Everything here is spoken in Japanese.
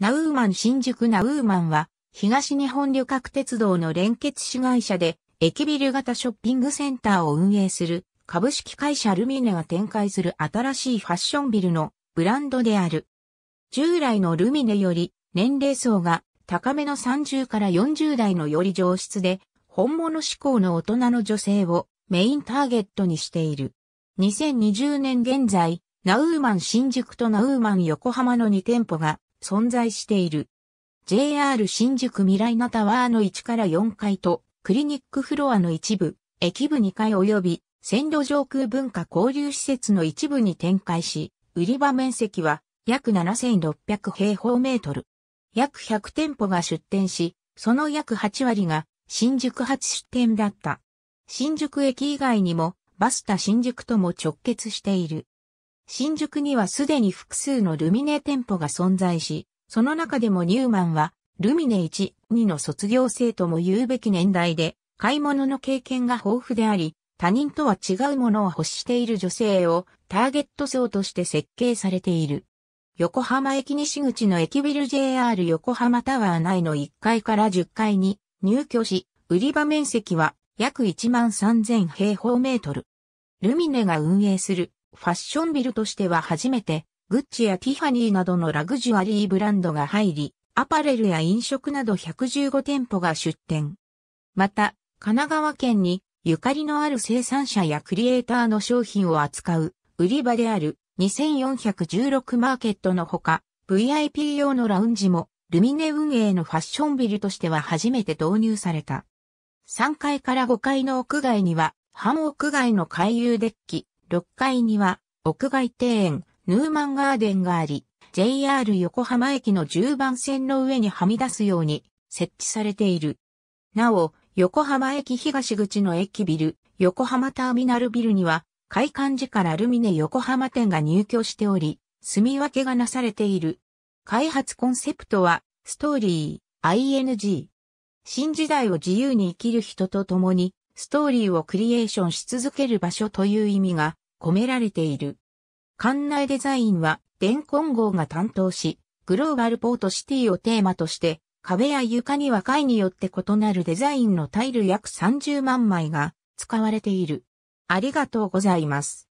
ナウーマン新宿ナウーマンは、東日本旅客鉄道の連結子会社で、駅ビル型ショッピングセンターを運営する、株式会社ルミネが展開する新しいファッションビルのブランドである。従来のルミネより、年齢層が高めの30から40代のより上質で、本物志向の大人の女性をメインターゲットにしている。2020年現在、ナウーマン新宿とナウーマン横浜の2店舗が存在している。JR 新宿未来なタワーの1から4階と、クリニックフロアの一部、駅部2階及び、線路上空文化交流施設の一部に展開し、売り場面積は約7600平方メートル。約100店舗が出店し、その約8割が新宿発出店だった。新宿駅以外にもバスタ新宿とも直結している。新宿にはすでに複数のルミネ店舗が存在し、その中でもニューマンは、ルミネ1、2の卒業生とも言うべき年代で、買い物の経験が豊富であり、他人とは違うものを欲している女性をターゲット層として設計されている。横浜駅西口の駅ビル JR 横浜タワー内の1階から10階に入居し、売り場面積は約1万3000平方メートル。ルミネが運営するファッションビルとしては初めて、グッチやティファニーなどのラグジュアリーブランドが入り、アパレルや飲食など115店舗が出店。また、神奈川県にゆかりのある生産者やクリエイターの商品を扱う売り場である2416マーケットのほか、VIP 用のラウンジもルミネ運営のファッションビルとしては初めて導入された。3階から5階の屋外には、半屋外の回遊デッキ、6階には屋外庭園、ヌーマンガーデンがあり、JR 横浜駅の10番線の上にはみ出すように設置されている。なお、横浜駅東口の駅ビル、横浜ターミナルビルには、開館時からルミネ横浜店が入居しており、住み分けがなされている。開発コンセプトは、ストーリー、ING。新時代を自由に生きる人と共に、ストーリーをクリエーションし続ける場所という意味が込められている。館内デザインは、デンコン号が担当し、グローバルポートシティをテーマとして、壁や床には階によって異なるデザインのタイル約30万枚が使われている。ありがとうございます。